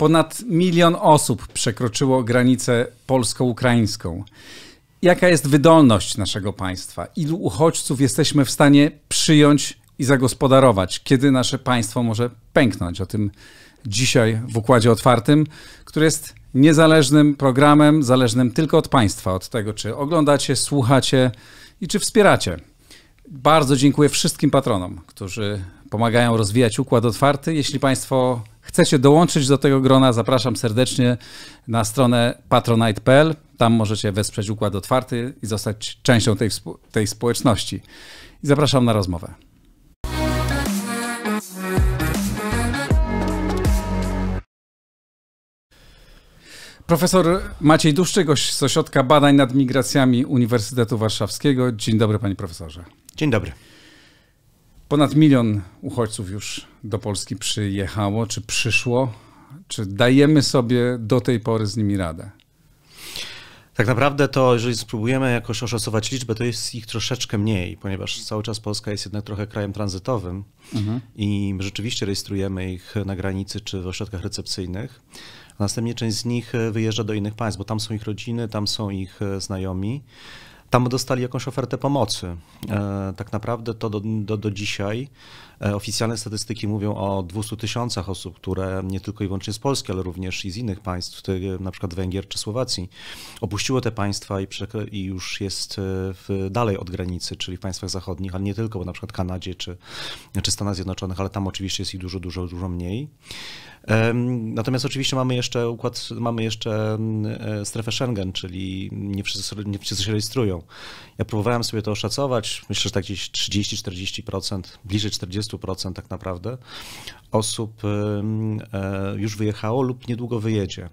Ponad milion osób przekroczyło granicę polsko-ukraińską. Jaka jest wydolność naszego państwa? Ilu uchodźców jesteśmy w stanie przyjąć i zagospodarować? Kiedy nasze państwo może pęknąć? O tym dzisiaj w Układzie Otwartym, który jest niezależnym programem, zależnym tylko od Państwa, od tego, czy oglądacie, słuchacie i czy wspieracie. Bardzo dziękuję wszystkim patronom, którzy pomagają rozwijać układ otwarty. Jeśli Państwo chcecie dołączyć do tego grona, zapraszam serdecznie na stronę patronite.pl. Tam możecie wesprzeć układ otwarty i zostać częścią tej, tej społeczności. I zapraszam na rozmowę. Profesor Maciej Duszczego, z Ośrodka Badań nad Migracjami Uniwersytetu Warszawskiego. Dzień dobry, panie profesorze. Dzień dobry. Ponad milion uchodźców już do Polski przyjechało, czy przyszło. Czy dajemy sobie do tej pory z nimi radę? Tak naprawdę to, jeżeli spróbujemy jakoś oszacować liczbę, to jest ich troszeczkę mniej, ponieważ cały czas Polska jest jednak trochę krajem tranzytowym mhm. i rzeczywiście rejestrujemy ich na granicy czy w ośrodkach recepcyjnych. Następnie część z nich wyjeżdża do innych państw, bo tam są ich rodziny, tam są ich znajomi. Tam dostali jakąś ofertę pomocy. E, tak naprawdę to do, do, do dzisiaj E, oficjalne statystyki mówią o 200 tysiącach osób, które nie tylko i wyłącznie z Polski, ale również i z innych państw, e, na przykład Węgier czy Słowacji, opuściło te państwa i, już jest e, w, dalej od granicy, czyli w państwach zachodnich, ale nie tylko, bo na przykład Kanadzie czy, czy Stanach Zjednoczonych, ale tam oczywiście jest ich dużo, dużo, dużo mniej. Natomiast oczywiście mamy jeszcze układ, mamy jeszcze strefę Schengen, czyli nie wszyscy, nie wszyscy się rejestrują. Ja próbowałem sobie to oszacować, myślę, że tak gdzieś 30-40%, bliżej 40 30% tak naprawdę osób e, już wyjechało lub niedługo wyjedzie.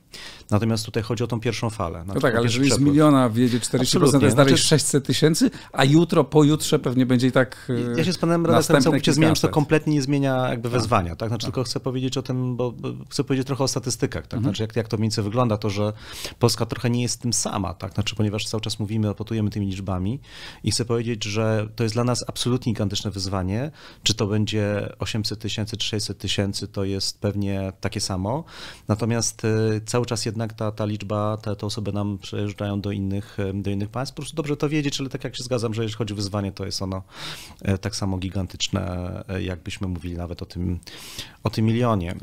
Natomiast tutaj chodzi o tą pierwszą falę. No znaczy, tak, ale jeżeli z miliona wyjedzie 40%, to dalej znaczy... 600 tysięcy, a jutro, pojutrze pewnie będzie i tak e, Ja się z panem redaktorem całkowicie zmieniam, że to kompletnie nie zmienia jakby tak. wezwania. Tak? Znaczy, tak. tylko chcę powiedzieć o tym, bo chcę powiedzieć trochę o statystykach. Tak? Mhm. Znaczy, jak, jak to mniej więcej wygląda, to że Polska trochę nie jest tym sama, tak? znaczy, ponieważ cały czas mówimy, opotujemy tymi liczbami i chcę powiedzieć, że to jest dla nas absolutnie gigantyczne wyzwanie, czy to, będzie 800 tysięcy 600 tysięcy, to jest pewnie takie samo. Natomiast y, cały czas jednak ta, ta liczba, te, te osoby nam przejeżdżają do innych, y, do innych państw. Po prostu dobrze to wiedzieć, ale tak jak się zgadzam, że jeśli chodzi o wyzwanie, to jest ono y, tak samo gigantyczne, jakbyśmy mówili nawet o tym, o tym milionie.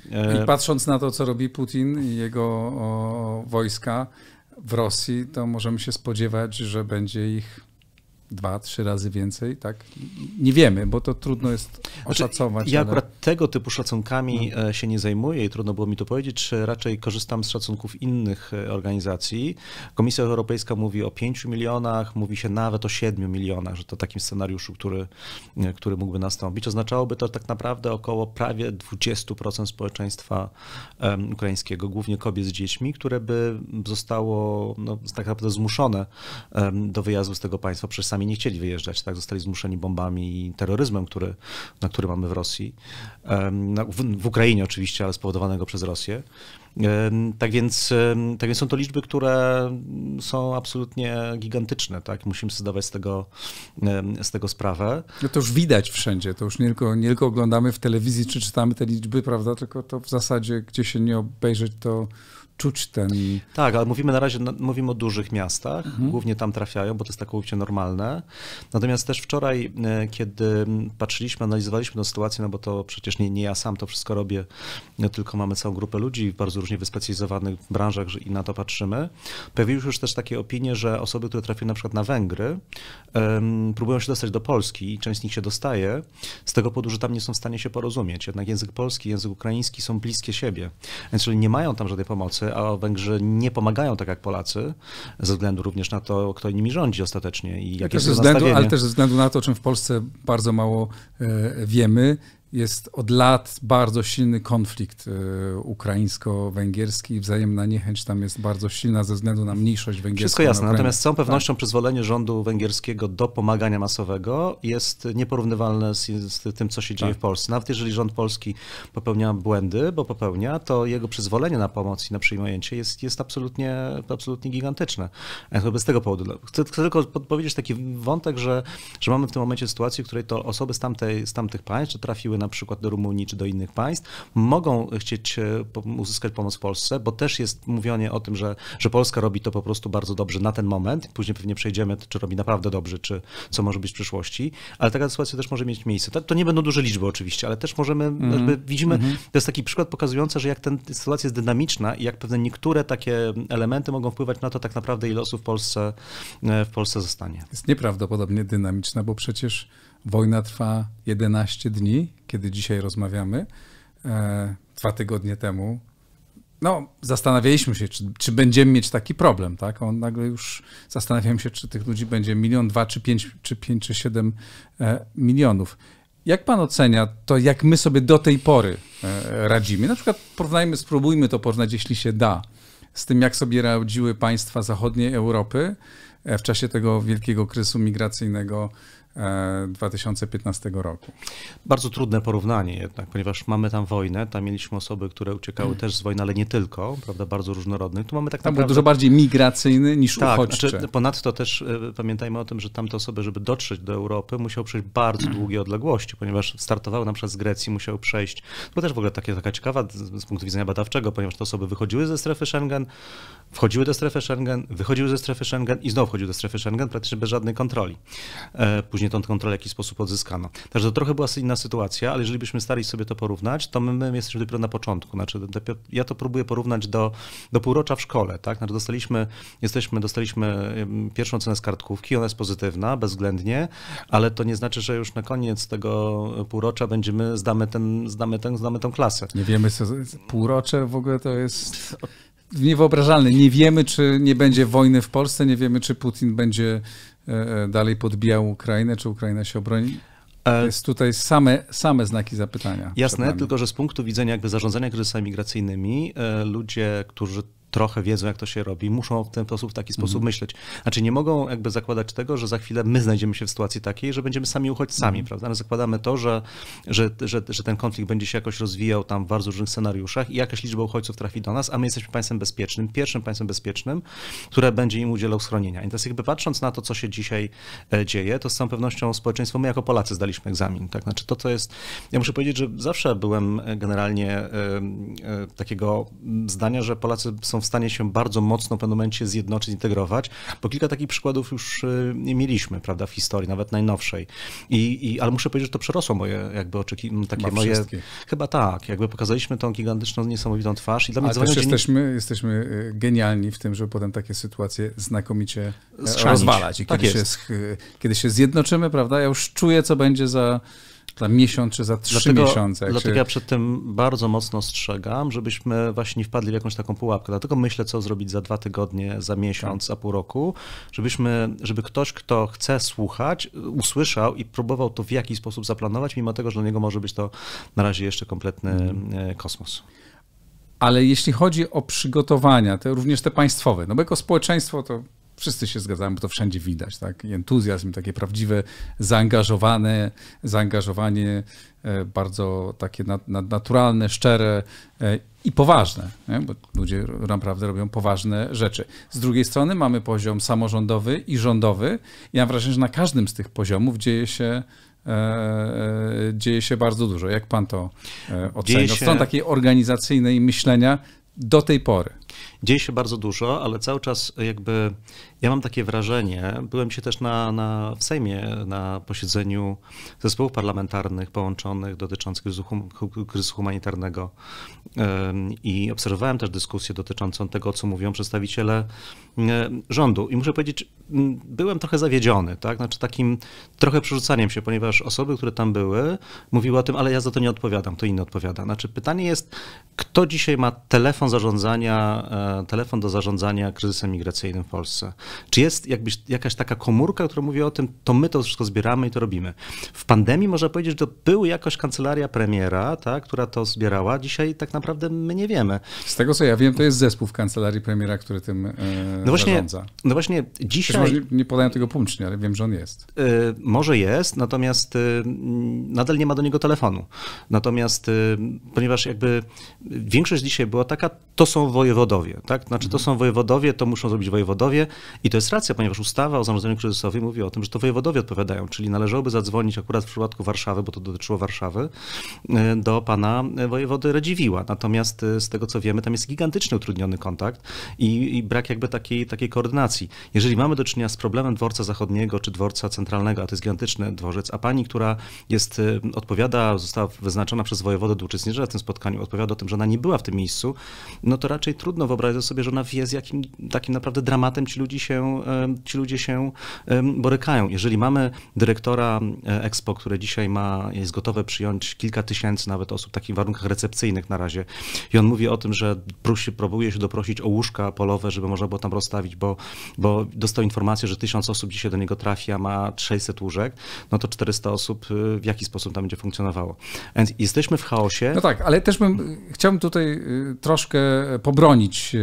I patrząc na to, co robi Putin i jego wojska w Rosji, to możemy się spodziewać, że będzie ich dwa, trzy razy więcej, tak? Nie wiemy, bo to trudno jest znaczy, oszacować. Znaczy, ja ale... akurat tego typu szacunkami no. E, się nie zajmuję i trudno było mi to powiedzieć. czy Raczej korzystam z szacunków innych e, organizacji. Komisja Europejska mówi o 5 milionach, mówi się nawet o 7 milionach, że to takim scenariuszu, który, e, który mógłby nastąpić. Oznaczałoby to tak naprawdę około prawie 20% społeczeństwa ukraińskiego, głównie kobiet z dziećmi, które by zostało no, tak naprawdę zmuszone do wyjazdu z tego państwa przez sami nie chcieli wyjeżdżać, tak? Zostali zmuszeni bombami i terroryzmem, który, na który mamy w Rosji, w, w Ukrainie oczywiście, ale spowodowanego przez Rosję. Tak więc, tak więc są to liczby, które są absolutnie gigantyczne. Tak? Musimy sobie zdawać z tego, z tego sprawę. No to już widać wszędzie. To już nie tylko, nie tylko oglądamy w telewizji czy czytamy te liczby, prawda? Tylko to w zasadzie, gdzie się nie obejrzeć, to czuć ten. Tak, ale mówimy na razie no, mówimy o dużych miastach, mhm. głównie tam trafiają, bo to jest całkowicie normalne. Natomiast też wczoraj, e, kiedy patrzyliśmy, analizowaliśmy tę sytuację, no bo to przecież nie, nie ja sam to wszystko robię, no tylko mamy całą grupę ludzi w bardzo różnie wyspecjalizowanych branżach i na to patrzymy. Pojawiły się już też takie opinie, że osoby, które trafiły na przykład na Węgry, um, próbują się dostać do Polski i część z nich się dostaje, z tego powodu, że tam nie są w stanie się porozumieć. Jednak język polski, język ukraiński są bliskie siebie. Więc jeżeli nie mają tam żadnej pomocy, Polacy, a Węgrzy nie pomagają tak jak Polacy, ze względu również na to, kto nimi rządzi ostatecznie i jakie ja jest względu, Ale też ze względu na to, o czym w Polsce bardzo mało e, wiemy, jest od lat bardzo silny konflikt e, ukraińsko-węgierski i wzajemna niechęć tam jest bardzo silna ze względu na mniejszość węgierską. Wszystko jasne, na natomiast z całą tak. pewnością tak. przyzwolenie rządu węgierskiego do pomagania masowego jest nieporównywalne z, z tym, co się dzieje tak. w Polsce. Nawet jeżeli rząd polski popełnia błędy, bo popełnia, to jego przyzwolenie na pomoc i na przyjmowanie jest, jest absolutnie, absolutnie gigantyczne. Chyba e, z tego powodu. Chcę, chcę tylko powiedzieć taki wątek, że, że mamy w tym momencie sytuację, w której to osoby z, tamtej, z tamtych państw trafiły na na przykład do Rumunii czy do innych państw, mogą chcieć e, uzyskać pomoc w Polsce, bo też jest mówienie o tym, że, że Polska robi to po prostu bardzo dobrze na ten moment. Później pewnie przejdziemy, czy robi naprawdę dobrze, czy co może być w przyszłości. Ale taka sytuacja też może mieć miejsce. To nie będą duże liczby oczywiście, ale też możemy, mm. widzimy, mm -hmm. to jest taki przykład pokazujący, że jak ta sytuacja jest dynamiczna i jak pewne niektóre takie elementy mogą wpływać na to tak naprawdę, ile osób w Polsce, e, w Polsce zostanie. Jest nieprawdopodobnie dynamiczna, bo przecież Wojna trwa 11 dni, kiedy dzisiaj rozmawiamy. E, dwa tygodnie temu no, zastanawialiśmy się, czy, czy, będziemy mieć taki problem, tak? On nagle już zastanawiałem się, czy tych ludzi będzie milion, dwa, czy pięć, czy pięć, czy siedem e, milionów. Jak pan ocenia to, jak my sobie do tej pory e, radzimy? Na przykład porównajmy, spróbujmy to porównać, jeśli się da, z tym, jak sobie radziły państwa zachodniej Europy e, w czasie tego wielkiego kryzysu migracyjnego 2015 e, roku. Bardzo trudne porównanie jednak, ponieważ mamy tam wojnę, tam mieliśmy osoby, które uciekały mm. też z wojny, ale nie tylko, prawda, bardzo różnorodnych. Tu mamy tak tam naprawdę... był dużo bardziej migracyjny niż tak, uchodźczy. Znaczy, ponadto też e, pamiętajmy o tym, że tamte osoby, żeby dotrzeć do Europy, musiały przejść bardzo mm. długie odległości, ponieważ startowały na przykład z Grecji, musiały przejść, to też w ogóle takie, taka ciekawa z, z punktu widzenia badawczego, ponieważ te osoby wychodziły ze strefy Schengen, wchodziły do strefy Schengen, wychodziły ze strefy Schengen i znowu wchodziły do strefy Schengen praktycznie bez żadnej kontroli. E, później później tą kontrolę w jakiś sposób odzyskano. Także to trochę była inna sytuacja, ale jeżeli byśmy stali sobie to porównać, to my, my jesteśmy dopiero na początku. Znaczy, dopiero, ja to próbuję porównać do, do półrocza w szkole. Tak? Znaczy, dostaliśmy, jesteśmy, dostaliśmy pierwszą cenę z kartkówki, ona jest pozytywna, bezwzględnie, ale to nie znaczy, że już na koniec tego półrocza będziemy, zdamy, ten, zdamy, ten, zdamy tą klasę. Nie wiemy, co półrocze w ogóle to jest niewyobrażalne. Nie wiemy, czy nie będzie wojny w Polsce, nie wiemy, czy Putin będzie E, e, dalej podbijał Ukrainę, czy Ukraina się obroni? E, Jest tutaj same, same znaki zapytania. Jasne, tylko że z punktu widzenia jakby zarządzania kryzysami migracyjnymi, ludzie, którzy trochę wiedzą, jak to się robi, muszą w ten sposób, w taki sposób mhm. myśleć. Znaczy nie mogą jakby zakładać tego, że za chwilę my znajdziemy się w sytuacji takiej, że będziemy sami uchodźcami, mhm. prawda? Ale zakładamy to, że, że, że, że ten konflikt będzie się jakoś rozwijał tam w bardzo różnych scenariuszach i jakaś liczba uchodźców trafi do nas, a my jesteśmy państwem bezpiecznym, pierwszym państwem bezpiecznym, które będzie im udzielał schronienia. I teraz jakby patrząc na to, co się dzisiaj e, dzieje, to z całą pewnością społeczeństwo, my jako Polacy zdaliśmy egzamin, tak? Znaczy to, co jest, ja muszę powiedzieć, że zawsze byłem e, generalnie e, takiego zdania, że Polacy są w stanie się bardzo mocno w pewnym momencie zjednoczyć, integrować, bo kilka takich przykładów już y, mieliśmy, prawda, w historii, nawet najnowszej. I, i ale muszę powiedzieć, że to przerosło moje jakby oczekiwania, takie Ma moje... Wszystkie. Chyba tak, jakby pokazaliśmy tą gigantyczną, niesamowitą twarz i dla mnie ale też jesteśmy, jesteśmy y, genialni w tym, żeby potem takie sytuacje znakomicie e, Skrzanić. rozwalać. I tak kiedy, jest. Się, kiedy się zjednoczymy, prawda, ja już czuję, co będzie za za miesiąc czy za trzy dlatego, miesiące. Dlatego ja przed tym bardzo mocno ostrzegam, żebyśmy właśnie nie wpadli w jakąś taką pułapkę. Dlatego myślę, co zrobić za dwa tygodnie, za miesiąc, tak. za pół roku, żebyśmy, żeby ktoś, kto chce słuchać, usłyszał i próbował to w jakiś sposób zaplanować, mimo tego, że dla niego może być to na razie jeszcze kompletny hmm. kosmos. Ale jeśli chodzi o przygotowania, te, również te państwowe, no bo jako społeczeństwo to wszyscy się zgadzamy, bo to wszędzie widać, tak? I entuzjazm, takie prawdziwe zaangażowane, zaangażowanie e, bardzo takie naturalne, szczere e, i poważne, nie? bo ludzie naprawdę robią poważne rzeczy. Z drugiej strony mamy poziom samorządowy i rządowy i mam wrażenie, że na każdym z tych poziomów dzieje się e, dzieje się bardzo dużo. Jak pan to ocenia? się... Od strony takiej organizacyjnej myślenia, do tej pory? Dzieje się bardzo dużo, ale cały czas jakby ja mam takie wrażenie, byłem się też na, na, w Sejmie na posiedzeniu zespołów parlamentarnych połączonych dotyczących kryzysu humanitarnego i obserwowałem też dyskusję dotyczącą tego, co mówią przedstawiciele rządu. I muszę powiedzieć, byłem trochę zawiedziony, tak? Znaczy takim trochę przerzucaniem się, ponieważ osoby, które tam były, mówiły o tym, ale ja za to nie odpowiadam, to inny odpowiada. Znaczy pytanie jest, kto dzisiaj ma telefon zarządzania, e, telefon do zarządzania kryzysem migracyjnym w Polsce? Czy jest jakbyś, jakaś taka komórka, która mówi o tym, to my to wszystko zbieramy i to robimy. W pandemii można powiedzieć, że to był jakoś kancelaria premiera, ta, która to zbierała. Dzisiaj tak naprawdę my nie wiemy. Z tego co ja wiem, to jest zespół w kancelarii premiera, który tym e, no właśnie, zarządza. No właśnie dzisiaj... Może nie podają tego publicznie, ale wiem, że on jest. E, może jest, natomiast e, nadal nie ma do niego telefonu. Natomiast, ponieważ jakby większość dzisiaj była taka, to są wojewodowie, tak? Znaczy to mhm. są wojewodowie, to muszą zrobić wojewodowie, i to jest racja, ponieważ ustawa o zarządzaniu kryzysowym mówi o tym, że to wojewodowie odpowiadają, czyli należałoby zadzwonić akurat w przypadku Warszawy, bo to dotyczyło Warszawy, e, do pana wojewody Radziwiła. Natomiast e, z tego co wiemy, tam jest gigantyczny utrudniony kontakt i, i brak jakby takiej, takiej koordynacji. Jeżeli mamy do czynienia z problemem dworca zachodniego czy dworca centralnego, a to jest gigantyczny dworzec, a pani, która jest, e, odpowiada, została wyznaczona przez wojewodę do uczestniczenia w tym spotkaniu, odpowiada o tym, że ona nie była w tym miejscu, no to raczej trudno wyobrazić sobie, że ona wie, z jakim takim naprawdę dramatem ci ludzie się, ci ludzie się borykają. Jeżeli mamy dyrektora Expo, który dzisiaj ma, jest gotowe przyjąć kilka tysięcy nawet osób w takich warunkach recepcyjnych na razie i on mówi o tym, że prosi, próbuje się doprosić o łóżka polowe, żeby można było tam rozstawić, bo, bo dostał informację, że tysiąc osób dzisiaj do niego trafi, a ma 600 łóżek, no to 400 osób y, w jaki sposób tam będzie funkcjonowało. Więc jesteśmy w chaosie. No tak, ale też bym, y, chciałbym tutaj y, troszkę pobronić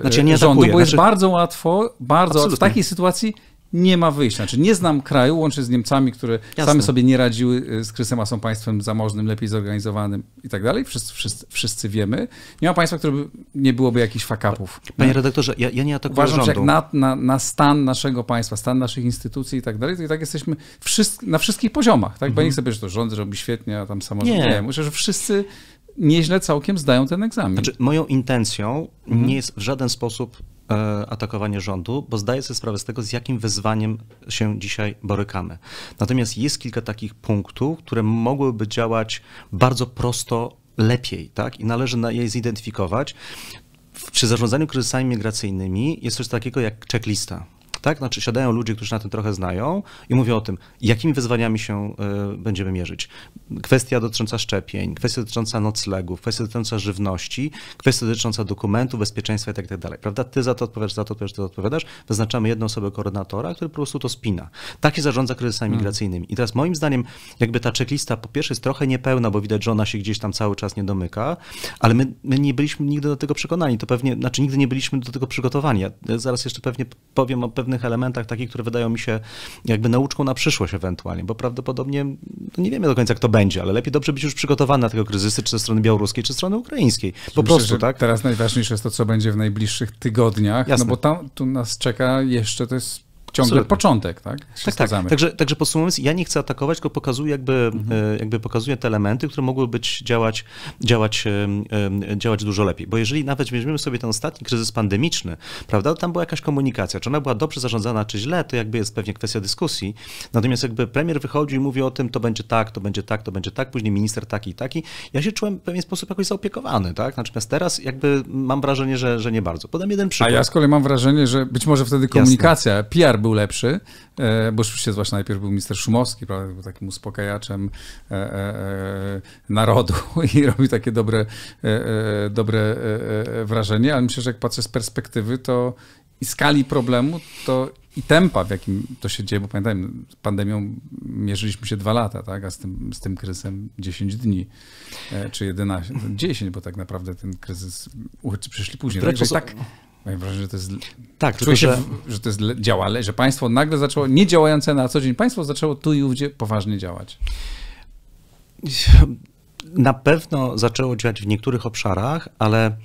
znaczy, ja nie rządu, atakuję. bo znaczy... jest bardzo łatwo, bardzo bardzo Absolutnie. w takiej sytuacji nie ma wyjścia. Znaczy nie znam kraju, łącznie z Niemcami, które Jasne. same sobie nie radziły y, z kryzysem, a są państwem zamożnym, lepiej zorganizowanym i tak dalej. Wszyscy, wszyscy, wszyscy wiemy. Nie ma państwa, które by, nie byłoby jakichś fakapów. Panie redaktorze, ja, ja nie atakuję Uważam, rządu. że jak na, na, na, stan naszego państwa, stan naszych instytucji i tak dalej, to i tak jesteśmy wszyscy, na wszystkich poziomach. Tak? Mhm. Bo nie mhm. chcę powiedzieć, że to rząd robi świetnie, a tam samorząd. Nie. nie. Myślę, że wszyscy nieźle całkiem zdają ten egzamin. Znaczy, moją intencją mhm. nie jest w żaden sposób E, atakowanie rządu, bo zdaję sobie sprawę z tego, z jakim wyzwaniem się dzisiaj borykamy. Natomiast jest kilka takich punktów, które mogłyby działać bardzo prosto, lepiej, tak? I należy je zidentyfikować przy zarządzaniu kryzysami migracyjnymi jest coś takiego jak checklista. Tak? Znaczy siadają ludzie, którzy na tym trochę znają i mówią o tym, jakimi wyzwaniami się e, będziemy mierzyć. Kwestia dotycząca szczepień, kwestia dotycząca noclegów, kwestia dotycząca żywności, kwestia dotycząca dokumentów, bezpieczeństwa i Tak, tak dalej, prawda? Ty za to odpowiadasz, za to odpowiadasz, ty odpowiadasz. Wyznaczamy jedną osobę koordynatora, który po prostu to spina. Tak się zarządza kryzysami mm. migracyjnymi. I teraz moim zdaniem jakby ta checklista po pierwsze jest trochę niepełna, bo widać, że ona się gdzieś tam cały czas nie domyka, ale my, my nie byliśmy nigdy do tego przekonani. To pewnie, znaczy nigdy nie byliśmy do tego przygotowani. Ja zaraz jeszcze pewnie powiem o pewnym pewnych elementach takich, które wydają mi się jakby nauczką na przyszłość ewentualnie, bo prawdopodobnie no nie wiemy do końca, jak to będzie, ale lepiej dobrze być już przygotowany na tego kryzysy, czy ze strony białoruskiej, czy ze strony ukraińskiej. Po Myślę, prostu, tak? Teraz najważniejsze jest to, co będzie w najbliższych tygodniach, no Jasne. no bo tam tu nas czeka jeszcze, to jest ciągle Absolutnie. początek, tak? tak, tak. Także, także podsumowując, ja nie chcę atakować, tylko pokazuję jakby, mhm. E, jakby pokazuję te elementy, które mogły być działać, działać, e, e, działać dużo lepiej. Bo jeżeli nawet weźmiemy sobie ten ostatni kryzys pandemiczny, prawda, tam była jakaś komunikacja, czy ona była dobrze zarządzana, czy źle, to jakby jest pewnie kwestia dyskusji. Natomiast jakby premier wychodzi i mówi o tym, to będzie tak, to będzie tak, to będzie tak, później minister taki i taki. Ja się czułem w pewien sposób jakoś zaopiekowany, tak? Natomiast teraz jakby mam wrażenie, że, że nie bardzo. Podam jeden przykład. A ja z kolei mam wrażenie, że być może wtedy komunikacja, Jasne. PR był lepszy, e, bo oczywiście zwłaszcza najpierw był minister Szumowski, prawda, był takim uspokajaczem e, e, narodu i robił takie dobre, dobre wrażenie, ale myślę, że jak patrzę z perspektywy to i skali problemu, to i tempa, w jakim to się dzieje, bo pamiętajmy, z pandemią mierzyliśmy się dwa lata, tak? a z tym, z tym kryzysem 10 dni, czy 11, 10, no, bo tak naprawdę ten kryzys przyszli później. Także tak Mam wrażenie, że to jest. Tak, czuję się, że... że to jest działale że państwo nagle zaczęło, nie działające na co dzień, państwo zaczęło tu i ówdzie poważnie działać. Na pewno zaczęło działać w niektórych obszarach, ale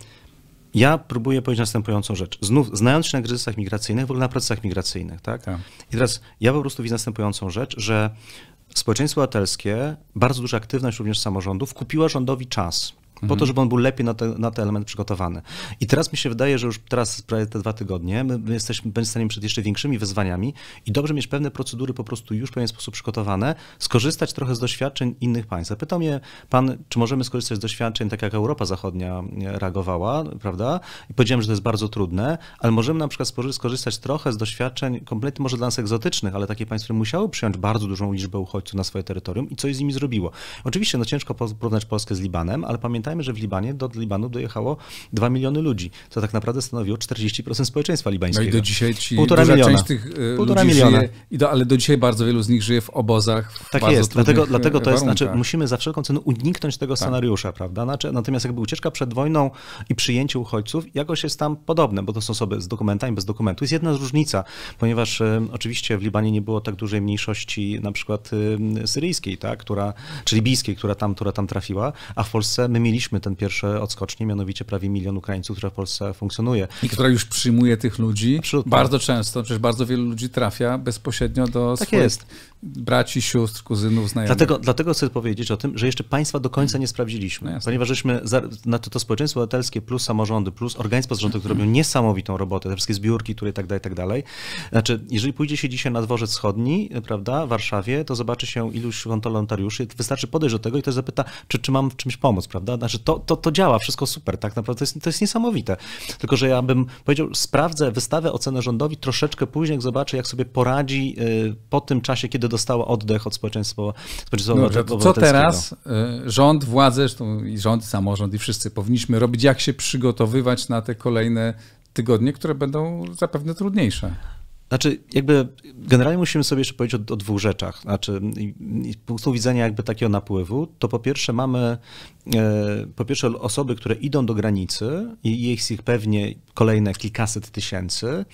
ja próbuję powiedzieć następującą rzecz. Znów, znając się na kryzysach migracyjnych, w ogóle na procesach migracyjnych, tak? tak? I teraz ja po prostu widzę następującą rzecz, że społeczeństwo obywatelskie, bardzo duża aktywność również samorządów, kupiła rządowi czas po to, mhm. żeby on był lepiej na, te, na ten element przygotowany. I teraz mi się wydaje, że już teraz, prawie te dwa tygodnie, my jesteśmy, będziemy przed jeszcze większymi wyzwaniami i dobrze mieć pewne procedury po prostu już w pewien sposób przygotowane, skorzystać trochę z doświadczeń innych państw. Pytał mnie pan, czy możemy skorzystać z doświadczeń, tak jak Europa Zachodnia reagowała, prawda? I powiedziałem, że to jest bardzo trudne, ale możemy na przykład skorzystać trochę z doświadczeń kompletnie może dla nas egzotycznych, ale takie państwa, które musiały przyjąć bardzo dużą liczbę uchodźców na swoje terytorium i coś z nimi zrobiło. Oczywiście no, ciężko porównać Polskę z Libanem, ale pamiętajmy, Pamiętajmy, że w Libanie do Libanu dojechało 2 miliony ludzi, co tak naprawdę stanowiło 40% społeczeństwa libańskiego. No i do dzisiaj ci Półtora miliona. część tych e, Półtora miliona. Żyje, i do, ale do dzisiaj bardzo wielu z nich żyje w obozach. W tak jest, dlatego, dlatego to jest, e, znaczy musimy za wszelką cenę uniknąć tego tak. scenariusza, prawda? Znaczy, natomiast jakby ucieczka przed wojną i przyjęcie uchodźców jakoś jest tam podobne, bo to są osoby z dokumentami, bez dokumentu. Jest jedna różnica, ponieważ y, oczywiście w Libanie nie było tak dużej mniejszości na przykład y, syryjskiej, tak, która, czy libijskiej, która tam, która tam trafiła, a w Polsce my mieliśmy mieliśmy ten pierwszy odskocznie, mianowicie prawie milion Ukraińców, które w Polsce funkcjonuje. I która już przyjmuje tych ludzi Absolutnie. bardzo często, przecież bardzo wielu ludzi trafia bezpośrednio do tak swoich jest braci, sióstr, kuzynów, znajomych. Dlatego, dlatego chcę powiedzieć o tym, że jeszcze państwa do końca nie sprawdziliśmy, no ponieważ żeśmy na to, to społeczeństwo obywatelskie plus samorządy, plus organizm zarządu, które robią niesamowitą robotę, te wszystkie zbiórki, które i tak dalej, tak dalej. Znaczy, jeżeli pójdzie się dzisiaj na dworzec wschodni, prawda, w Warszawie, to zobaczy się iluś wolontariuszy, wystarczy podejść do tego i ktoś zapyta, czy, czy mam w czymś pomóc, prawda? Znaczy, to, to, to działa, wszystko super, tak naprawdę to jest, to jest niesamowite. Tylko, że ja bym powiedział, sprawdzę, wystawę ocenę rządowi troszeczkę później, jak zobaczę, jak sobie poradzi y, po tym czasie, kiedy dostała oddech od społeczeństwa, społeczeństwa no obywatelskiego. Co teraz y, rząd, władze, zresztą i rząd, samorząd i wszyscy powinniśmy robić, jak się przygotowywać na te kolejne tygodnie, które będą zapewne trudniejsze? Znaczy, jakby generalnie musimy sobie jeszcze powiedzieć o, o dwóch rzeczach. Znaczy, z punktu widzenia jakby takiego napływu, to po pierwsze mamy E, po pierwsze osoby, które idą do granicy, jest ich pewnie kolejne kilkaset tysięcy,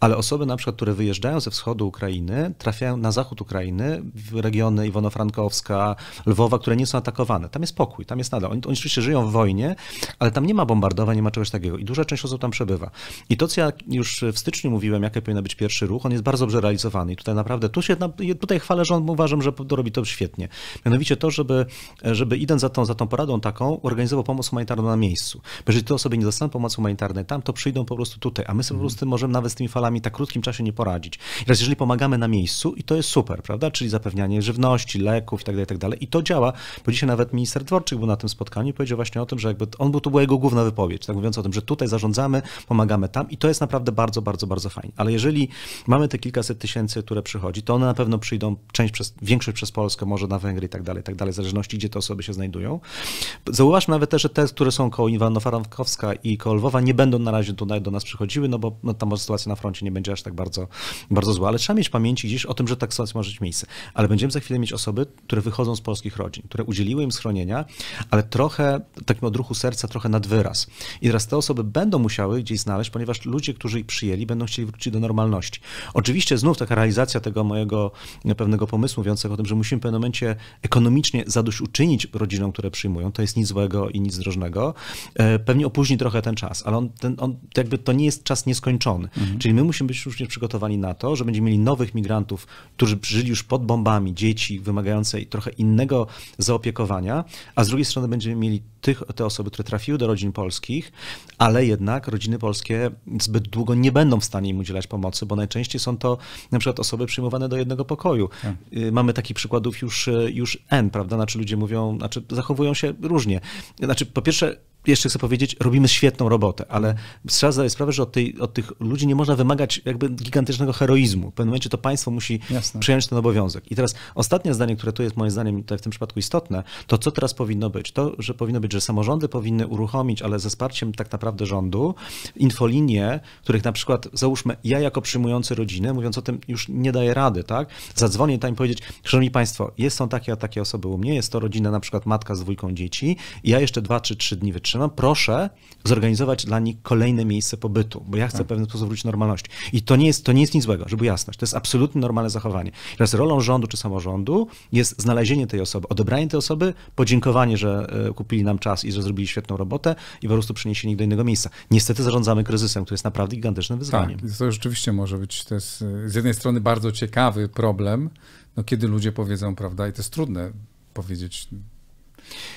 ale osoby na przykład, które wyjeżdżają ze wschodu Ukrainy, trafiają na zachód Ukrainy, w regiony Iwono-Frankowska, Lwowa, które nie są atakowane. Tam jest pokój, tam jest nadal. Oni, oni oczywiście żyją w wojnie, ale tam nie ma bombardowań, nie ma czegoś takiego i duża część osób tam przebywa. I to, co ja już w styczniu mówiłem, jaki powinien być pierwszy ruch, on jest bardzo dobrze realizowany i tutaj naprawdę, tu się, tutaj chwalę rząd, uważam, że robi to świetnie. Mianowicie to, żeby, żeby idąc za tą, za tą poradą drogą taką organizował pomoc humanitarną na miejscu. jeżeli te osoby nie dostaną pomocy humanitarnej tam, to przyjdą po prostu tutaj, a my sobie po mhm. prostu możemy nawet z tymi falami tak krótkim czasie nie poradzić. teraz jeżeli pomagamy na miejscu i to jest super, prawda, czyli zapewnianie żywności, leków i tak dalej i tak dalej. I to działa, bo dzisiaj nawet minister Dworczyk był na tym spotkaniu i powiedział właśnie o tym, że jakby on był, to była jego główna wypowiedź, tak mówiąc o tym, że tutaj zarządzamy, pomagamy tam i to jest naprawdę bardzo, bardzo, bardzo fajnie. Ale jeżeli mamy te kilkaset tysięcy, które przychodzi, to one na pewno przyjdą część przez, większość przez Polskę, może na Węgry i tak dalej, tak dalej, w zależności gdzie te osoby się znajdują. Zauważmy nawet też, że te, które są koło Iwano-Frankowska i koło Lwowa nie będą na razie tutaj do nas przychodziły, no bo no, tam sytuacja na froncie nie będzie aż tak bardzo, bardzo zła, ale trzeba mieć pamięci gdzieś o tym, że tak sytuacja może mieć miejsce. Ale będziemy za chwilę mieć osoby, które wychodzą z polskich rodzin, które udzieliły im schronienia, ale trochę takim odruchu serca, trochę nad wyraz. I teraz te osoby będą musiały gdzieś znaleźć, ponieważ ludzie, którzy ich przyjęli, będą chcieli wrócić do normalności. Oczywiście znów taka realizacja tego mojego pewnego pomysłu mówiącego o tym, że musimy w pewnym momencie ekonomicznie zadośćuczynić rodzinom, które przyjmują to jest nic złego i nic drożnego. E, pewnie opóźni trochę ten czas, ale on, ten, on jakby to nie jest czas nieskończony. Mhm. Czyli my musimy być również przygotowani na to, że będziemy mieli nowych migrantów, którzy żyli już pod bombami, dzieci wymagające trochę innego zaopiekowania, a z drugiej strony będziemy mieli tych, te osoby, które trafiły do rodzin polskich, ale jednak rodziny polskie zbyt długo nie będą w stanie im udzielać pomocy, bo najczęściej są to na przykład osoby przyjmowane do jednego pokoju. Tak. Y, mamy takich przykładów już, y, już N, prawda? Znaczy ludzie mówią, znaczy zachowują się różnie. Znaczy po pierwsze jeszcze chcę powiedzieć, robimy świetną robotę, ale trzeba zdać sprawę, że od, tej, od, tych ludzi nie można wymagać jakby gigantycznego heroizmu. W pewnym momencie to państwo musi Jasne. przyjąć ten obowiązek. I teraz ostatnie zdanie, które tu jest moim zdaniem tutaj w tym przypadku istotne, to co teraz powinno być? To, że powinno być, że samorządy powinny uruchomić, ale ze wsparciem tak naprawdę rządu, infolinie, których na przykład, załóżmy, ja jako przyjmujący rodzinę, mówiąc o tym, już nie daję rady, tak? Zadzwonię tam i powiedzieć, szanowni państwo, jest, są takie, a takie osoby u mnie, jest to rodzina, na przykład matka z dwójką dzieci, ja jeszcze dwa czy trzy dni wytrzymam zatrzymam, proszę zorganizować dla nich kolejne miejsce pobytu, bo ja chcę tak. w pewien sposób wrócić do normalności. I to nie, jest, to nie jest nic złego, żeby jasność. To jest absolutnie normalne zachowanie. Teraz rolą rządu czy samorządu jest znalezienie tej osoby, odebranie tej osoby, podziękowanie, że e, kupili nam czas i że zrobili świetną robotę i po prostu przeniesienie ich do innego miejsca. Niestety zarządzamy kryzysem, który jest naprawdę gigantycznym wyzwaniem. Tak, to rzeczywiście może być, to jest e, z jednej strony bardzo ciekawy problem, no kiedy ludzie powiedzą, prawda, i to jest trudne powiedzieć,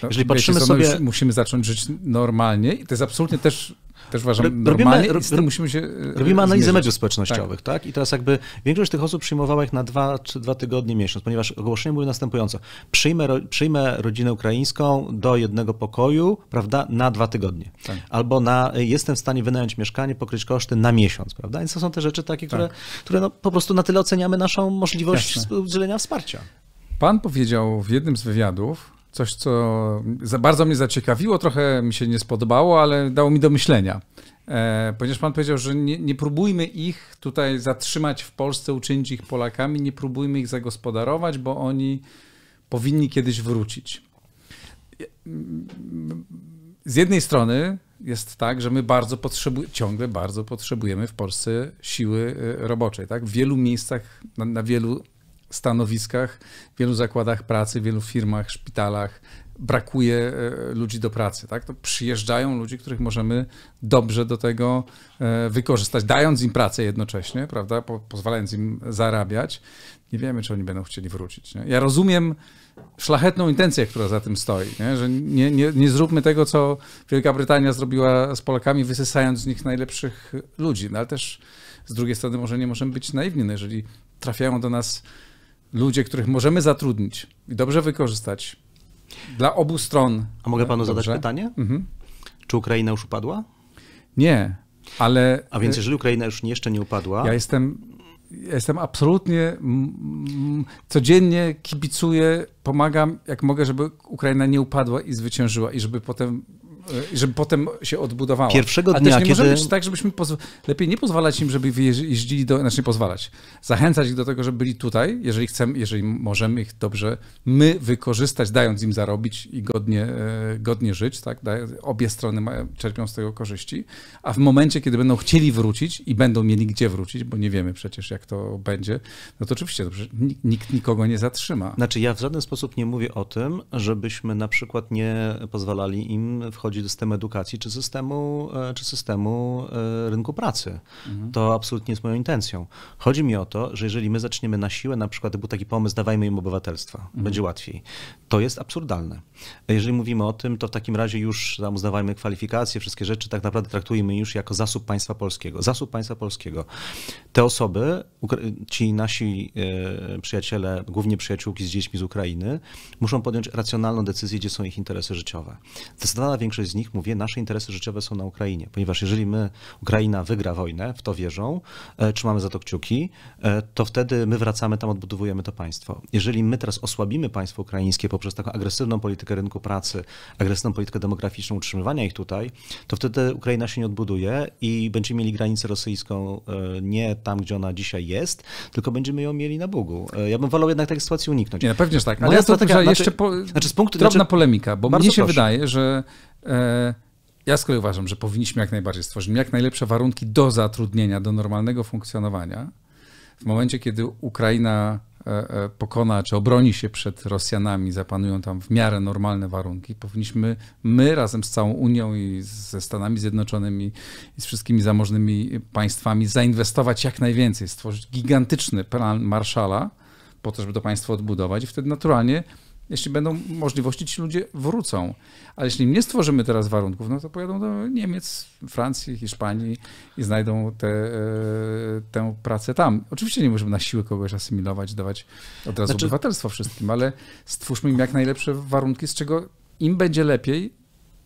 no, Jeżeli patrzymy no sobie... musimy zacząć żyć normalnie i to jest absolutnie też też uważam, robimy, normalnie musimy się e, Robimy analizę mediów tak. społecznościowych, tak. tak. I teraz jakby większość tych osób przyjmowała ich na dwa czy dwa tygodnie, miesiąc, ponieważ ogłoszenie mówi następujące. Przyjmę, przyjmę rodzinę ukraińską do jednego pokoju, prawda, na dwa tygodnie. Tak. Albo na, jestem w stanie wynająć mieszkanie, pokryć koszty na miesiąc, prawda. Więc to są te rzeczy takie, które, tak. które no, po prostu na tyle oceniamy naszą możliwość Jasne. udzielenia wsparcia. Pan powiedział w jednym z wywiadów, coś, co za bardzo mnie zaciekawiło, trochę mi się nie spodobało, ale dało mi do myślenia. E, ponieważ pan powiedział, że nie, nie, próbujmy ich tutaj zatrzymać w Polsce, uczynić ich Polakami, nie próbujmy ich zagospodarować, bo oni powinni kiedyś wrócić. Z jednej strony jest tak, że my bardzo potrzebujemy, ciągle bardzo potrzebujemy w Polsce siły e, roboczej. Tak? W wielu miejscach, na, na wielu stanowiskach, w wielu zakładach pracy, w wielu firmach, szpitalach brakuje e, ludzi do pracy. Tak? To przyjeżdżają ludzi, których możemy dobrze do tego e, wykorzystać, dając im pracę jednocześnie, prawda? Po, pozwalając im zarabiać. Nie wiemy, czy oni będą chcieli wrócić. Nie? Ja rozumiem szlachetną intencję, która za tym stoi, nie? że nie, nie, nie zróbmy tego, co Wielka Brytania zrobiła z Polakami, wysysając z nich najlepszych ludzi, no, ale też z drugiej strony może nie możemy być naiwni, no jeżeli trafiają do nas ludzie, których możemy zatrudnić i dobrze wykorzystać dla obu stron. A mogę panu dobrze? zadać pytanie? Mhm. Czy Ukraina już upadła? Nie, ale. A więc, e, jeżeli Ukraina już jeszcze nie upadła. Ja jestem ja jestem absolutnie codziennie kibicuję, pomagam jak mogę, żeby Ukraina nie upadła i zwyciężyła i żeby potem i y, żeby potem się odbudowało. Pierwszego dnia, A nie kiedy... może być tak, żebyśmy pozw... lepiej nie pozwalać im, żeby jeździli do, znaczy nie pozwalać, zachęcać ich do tego, żeby byli tutaj, jeżeli chcemy, jeżeli możemy ich dobrze my wykorzystać, dając im zarobić i godnie, e, godnie żyć, tak? Obie strony mają, czerpią z tego korzyści, a w momencie, kiedy będą chcieli wrócić i będą mieli gdzie wrócić, bo nie wiemy przecież, jak to będzie, no to oczywiście nikt nikogo nie zatrzyma. Znaczy ja w żaden sposób nie mówię o tym, żebyśmy na przykład nie pozwalali im wchodzić chodzi do systemu edukacji czy systemu, e, czy systemu e, rynku pracy. Mhm. To absolutnie jest moją intencją. Chodzi mi o to, że jeżeli my zaczniemy na siłę, na przykład był taki pomysł, dawajmy im obywatelstwa, mhm. będzie łatwiej. To jest absurdalne. Jeżeli mówimy o tym, to w takim razie już tam uznawajmy kwalifikacje, wszystkie rzeczy tak naprawdę traktujemy już jako zasób państwa polskiego. Zasób państwa polskiego. Te osoby, ci nasi e, przyjaciele, głównie przyjaciółki z dziećmi z Ukrainy, muszą podjąć racjonalną decyzję, gdzie są ich interesy życiowe. Zdecydowana większość z nich, mówię, nasze interesy życiowe są na Ukrainie, ponieważ jeżeli my, Ukraina wygra wojnę, w to wierzą, e, trzymamy za to kciuki, e, to wtedy my wracamy tam, odbudowujemy to państwo. Jeżeli my teraz osłabimy państwo ukraińskie poprzez taką agresywną politykę rynku pracy, agresywną politykę demograficzną utrzymywania ich tutaj, to wtedy Ukraina się nie odbuduje i będziemy mieli granicę rosyjską e, nie tam, gdzie ona dzisiaj jest, tylko będziemy ją mieli na Bugu. Ja bym wolał jednak takiej sytuacji uniknąć. Nie, no, pewnie, że tak. Ale Moja no, ja to, strategia, znaczy, jeszcze po, znaczy, z punktu, drobna znaczy, polemika, bo mnie się proszę. wydaje, że E, ja z kolei uważam, że powinniśmy jak najbardziej stworzyć jak najlepsze warunki do zatrudnienia, do normalnego funkcjonowania. W momencie, kiedy Ukraina e, e, pokona czy obroni się przed Rosjanami, zapanują tam w miarę normalne warunki, powinniśmy my razem z całą Unią i ze Stanami Zjednoczonymi i z wszystkimi zamożnymi państwami zainwestować jak najwięcej, stworzyć gigantyczny plan Marszala po to, żeby to państwo odbudować i wtedy naturalnie jeśli będą możliwości, ci ludzie wrócą. Ale jeśli nie stworzymy teraz warunków, no to pojadą do Niemiec, Francji, Hiszpanii i znajdą te, e, tę pracę tam. Oczywiście nie możemy na siłę kogoś asymilować, dawać od razu znaczy... obywatelstwo wszystkim, ale stwórzmy im jak najlepsze warunki, z czego im będzie lepiej,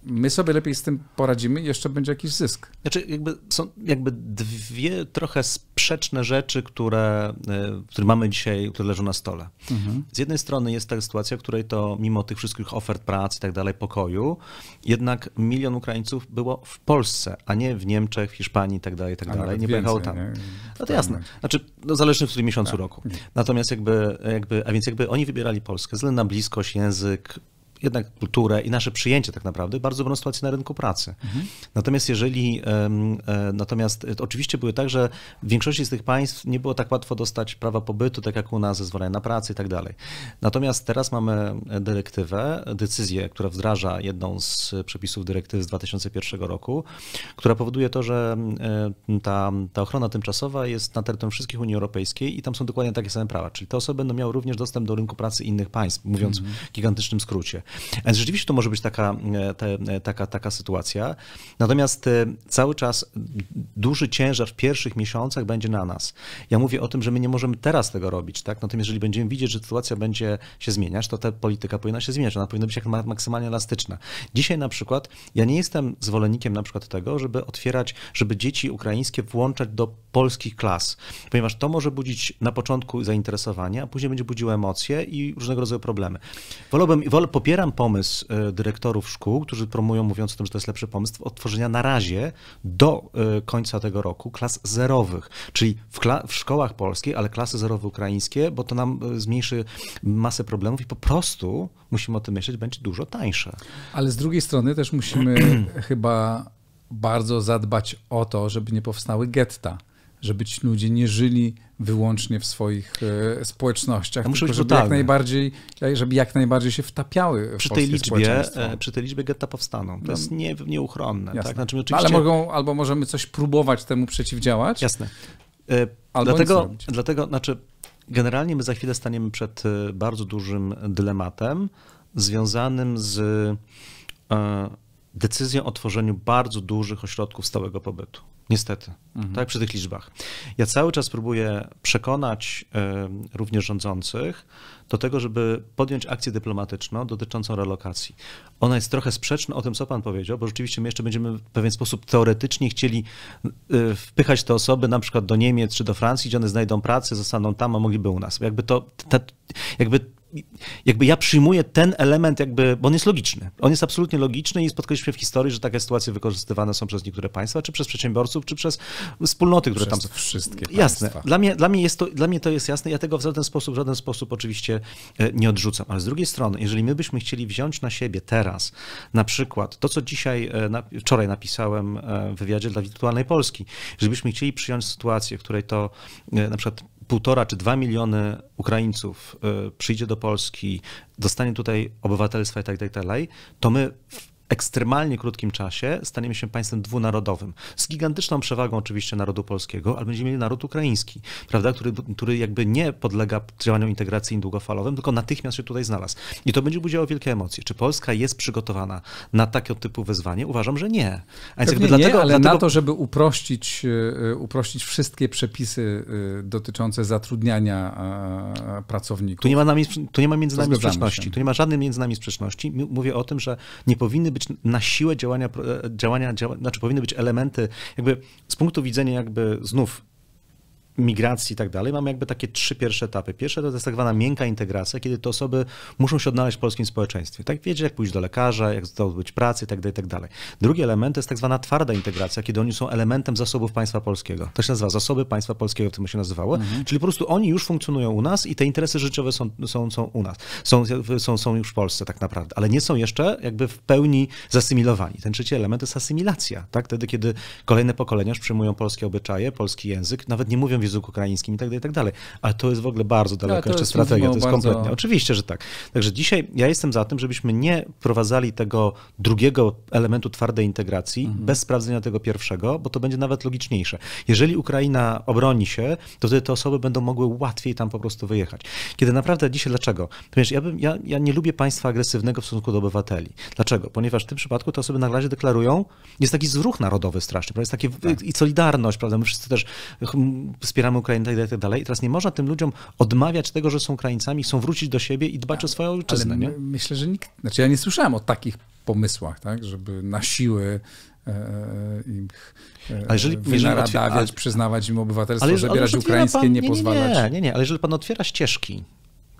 my sobie lepiej z tym poradzimy, jeszcze będzie jakiś zysk. Znaczy, jakby są jakby dwie trochę sprzeczne rzeczy, które, e, które mamy dzisiaj, które leżą na stole. Mhm. Z jednej strony jest ta sytuacja, w której to mimo tych wszystkich ofert pracy i tak dalej, pokoju, jednak milion Ukraińców było w Polsce, a nie w Niemczech, Hiszpanii i tak dalej, i tak dalej. Nie pojechało tam. Nie? No to jasne. Tak. Znaczy, no zależnie w którym miesiącu tak. roku. Natomiast jakby, jakby, a więc jakby oni wybierali Polskę, względ na bliskość, język, jednak kulturę i nasze przyjęcie tak naprawdę bardzo dobrą sytuację na rynku pracy. Mhm. Natomiast jeżeli, e, natomiast e, oczywiście były tak, że w większości z tych państw nie było tak łatwo dostać prawa pobytu, tak jak u nas, zezwolenia na pracę i tak dalej. Natomiast teraz mamy e, dyrektywę, decyzję, która wdraża jedną z przepisów dyrektywy z 2001 roku, która powoduje to, że ta, ta ochrona tymczasowa jest na terytorium wszystkich Unii Europejskiej i tam są dokładnie takie same prawa, czyli te osoby będą miały również dostęp do rynku pracy innych państw, mówiąc mhm. w gigantycznym skrócie. Więc rzeczywiście to może być taka, e, te, e, taka, taka sytuacja. Natomiast e, cały czas duży ciężar w pierwszych miesiącach będzie na nas. Ja mówię o tym, że my nie możemy teraz tego robić, tak? Natomiast jeżeli będziemy widzieć, że sytuacja będzie się zmieniać, to ta polityka powinna się zmieniać. Ona powinna być jak maksymalnie elastyczna. Dzisiaj na przykład ja nie jestem zwolennikiem na przykład tego, żeby otwierać, żeby dzieci ukraińskie włączać do polskich klas, ponieważ to może budzić na początku zainteresowanie, a później będzie budziło emocje i różnego rodzaju problemy. Wolałbym, wol, popieram popieram pomysł e, dyrektorów szkół, którzy promują, mówiąc o tym, że to jest lepszy pomysł, otworzenia na razie do e, końca tego roku klas zerowych, czyli w, kla- w szkołach polskich, ale klasy zerowe ukraińskie, bo to nam e, zmniejszy masę problemów i po prostu musimy o tym myśleć, będzie dużo tańsze. Ale z drugiej strony też musimy chyba bardzo zadbać o to, żeby nie powstały getta żeby ci ludzie nie żyli wyłącznie w swoich e, społecznościach, muszą tylko żeby jak, najbardziej, e, żeby jak najbardziej się wtapiały w przy tej liczbie, e, Przy tej liczbie getta powstaną. To no. jest nie, nieuchronne. Tak? Znaczy, no, oczywiście... Ale mogą, albo możemy coś próbować temu przeciwdziałać. Jasne. E, albo dlatego, dlatego, znaczy generalnie my za chwilę staniemy przed bardzo dużym dylematem związanym z decyzję o tworzeniu bardzo dużych ośrodków stałego pobytu. Niestety, mhm. tak przy tych liczbach. Ja cały czas próbuję przekonać y, również rządzących do tego, żeby podjąć akcję dyplomatyczną dotyczącą relokacji. Ona jest trochę sprzeczna o tym, co pan powiedział, bo rzeczywiście my jeszcze będziemy w pewien sposób teoretycznie chcieli y, y wpychać te osoby na przykład do Niemiec czy do Francji, gdzie one znajdą pracę, zostaną tam, a mogliby u nas. Jakby to, ta, jakby jakby ja przyjmuję ten element, jakby, bo on jest logiczny. On jest absolutnie logiczny i spotkaliśmy w historii, że takie sytuacje wykorzystywane są przez niektóre państwa, czy przez przedsiębiorców, czy przez wspólnoty, które przez tam są. Wszystkie. Jasne. Państwa. Dla mnie, dla, mnie jest to, dla mnie to jest jasne. Ja tego w żaden sposób, w żaden sposób oczywiście e, nie odrzucam. Ale z drugiej strony, jeżeli my byśmy chcieli wziąć na siebie teraz, na przykład to, co dzisiaj, e, wczoraj napisałem e, w wywiadzie dla Wirtualnej Polski, żebyśmy chcieli przyjąć sytuację, w której to na przykład półtora czy dwa miliony Ukraińców y, przyjdzie do Polski, dostanie tutaj obywatelstwa i tak, tak dalej, to my ekstremalnie krótkim czasie staniemy się państwem dwunarodowym. Z gigantyczną przewagą oczywiście narodu polskiego, ale będziemy mieli naród ukraiński, prawda, który, który jakby nie podlega działaniom integracyjnym długofalowym, tylko natychmiast się tutaj znalazł. I to będzie budziło wielkie emocje. Czy Polska jest przygotowana na takie typu wyzwanie? Uważam, że nie. A więc nie, ale dlatego... na to, żeby uprościć, e, uprościć wszystkie przepisy e, dotyczące zatrudniania pracowników. Tu nie ma, nami, tu nie ma między nami sprzeczności. Się. Tu nie ma żadnej między nami sprzeczności. Mówię o tym, że nie powinny być być na siłę działania, e, działania, działania znaczy powinny być elementy, jakby z punktu widzenia jakby znów migracji i tak dalej, mamy jakby takie trzy pierwsze etapy. Pierwsze to jest tak zwana miękka integracja, kiedy te osoby muszą się odnaleźć w polskim społeczeństwie. Tak wiedzieć, jak pójść do lekarza, jak zdobyć pracę tak, tak dalej. Drugi element to jest tak zwana twarda integracja, kiedy oni są elementem zasobów państwa polskiego. To się nazywa zasoby państwa polskiego, w tym się nazywało. Mhm. Czyli po prostu oni już funkcjonują u nas i te interesy życiowe są, są, są u nas. Są, są, są już w Polsce tak naprawdę, ale nie są jeszcze jakby w pełni zasymilowani. Ten trzeci element to jest asymilacja. Tak? Wtedy, kiedy kolejne pokolenia już przyjmują polskie obyczaje, polski język, nawet nie mówią w języku ukraińskim i tak dalej, i tak dalej. Ale to jest w ogóle bardzo no, daleko jeszcze strategia, to jest bardzo... kompletnie. Oczywiście, że tak. Także dzisiaj ja jestem za tym, żebyśmy nie prowadzali tego drugiego elementu twardej integracji mhm. bez sprawdzenia tego pierwszego, bo to będzie nawet logiczniejsze. Jeżeli Ukraina obroni się, to wtedy te osoby będą mogły łatwiej tam po prostu wyjechać. Kiedy naprawdę dzisiaj, dlaczego? Ponieważ ja, bym, ja, ja nie lubię państwa agresywnego w stosunku do obywateli. Dlaczego? Ponieważ w tym przypadku te osoby na razie deklarują, jest taki zruch narodowy straszny, prawda? jest takie tak. i solidarność, prawda? My wszyscy też wspieramy Ukrainę itd., tak itd. Tak I teraz nie można tym ludziom odmawiać tego, że są Ukraińcami, chcą wrócić do siebie i dbać o swoją ojczyznę. My, myślę, że nikt, znaczy ja nie słyszałem o takich pomysłach, tak, żeby na siły e, e, ich e, ale jeżeli, przyznawać im obywatelstwo, ale, zabierać ale ukraińskie, pan, nie, nie, nie pozwalać. Nie, nie, nie, ale jeżeli pan otwiera ścieżki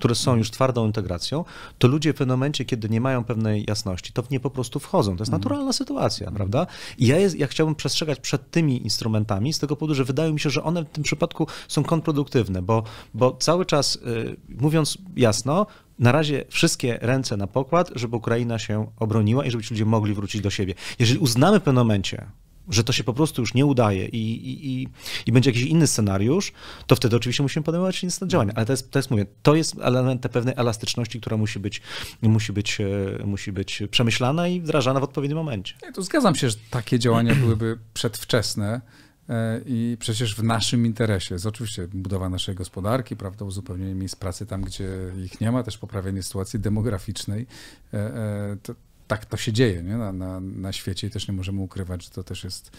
które są już twardą integracją, to ludzie w pewnym momencie, kiedy nie mają pewnej jasności, to w nie po prostu wchodzą. To jest mhm. naturalna sytuacja, prawda? I ja, jest, ja chciałbym przestrzegać przed tymi instrumentami z tego powodu, że wydaje mi się, że one w tym przypadku są kontrproduktywne, bo, bo cały czas, yy, mówiąc jasno, na razie wszystkie ręce na pokład, żeby Ukraina się obroniła i żeby ci ludzie mogli wrócić do siebie. Jeżeli uznamy w pewnym momencie, że to się po prostu już nie udaje i, i, i, i będzie jakiś inny scenariusz, to wtedy oczywiście musimy podejmować inne działania. Ale to jest, to jest mówię, to jest element pewnej elastyczności, która musi być, musi być, e, musi być przemyślana i wdrażana w odpowiednim momencie. Ja tu zgadzam się, że takie działania byłyby przedwczesne e, i przecież w naszym interesie jest oczywiście budowa naszej gospodarki, prawda, uzupełnienie miejsc pracy tam, gdzie ich nie ma, też poprawienie sytuacji demograficznej. E, to, tak to się dzieje nie? Na, na, na świecie i też nie możemy ukrywać, że to też jest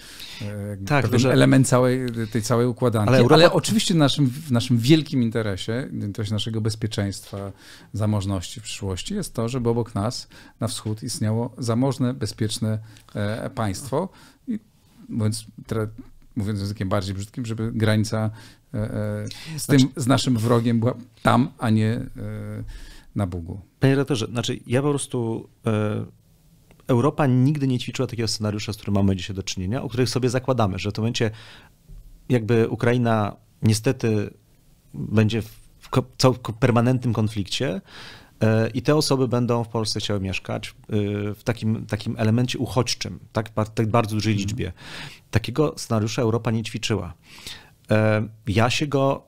e, tak, no, że... element całej, tej całej układanki. Ale, Europa... Ale oczywiście w naszym, w naszym wielkim interesie, interesie naszego bezpieczeństwa, zamożności w przyszłości jest to, żeby obok nas na wschód istniało zamożne, bezpieczne e, państwo. I mówiąc, mówiąc językiem bardziej brzydkim, żeby granica e, z, tym, znaczy... z naszym wrogiem była tam, a nie na Bugu. Panie redaktorze, znaczy ja po prostu... Europa nigdy nie ćwiczyła takiego scenariusza, z którym mamy dzisiaj do czynienia, o których sobie zakładamy, że w tym momencie jakby Ukraina niestety będzie w permanentnym konflikcie, e, i te osoby będą w Polsce chciały mieszkać e, w takim, takim elemencie uchodźczym, tak, tak bardzo dużej mhm. liczbie. Takiego scenariusza Europa nie ćwiczyła. E, ja się go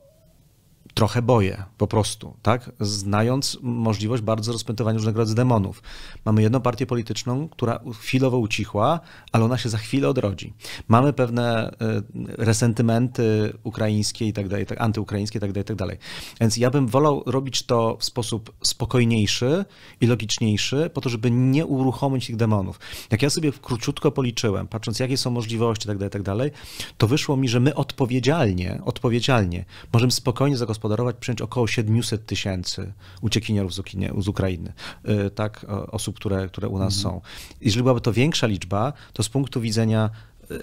trochę boję po prostu, tak? Znając możliwość bardzo rozpętowania różnego rodzaju demonów. Mamy jedną partię polityczną, która chwilowo ucichła, ale ona się za chwilę odrodzi. Mamy pewne e, resentymenty ukraińskie i tak dalej, tak, antyukraińskie i tak dalej, i tak dalej. Więc ja bym wolał robić to w sposób spokojniejszy i logiczniejszy, po to, żeby nie uruchomić tych demonów. Jak ja sobie króciutko policzyłem, patrząc jakie są możliwości i tak dalej, i tak dalej, to wyszło mi, że my odpowiedzialnie, odpowiedzialnie możemy spokojnie zagospodarować zagospodarować przyjąć około 700 tysięcy uciekinierów z, Ukrainy, y, tak, osób, które, które u nas mhm. są. Jeżeli byłaby to większa liczba, to z punktu widzenia y,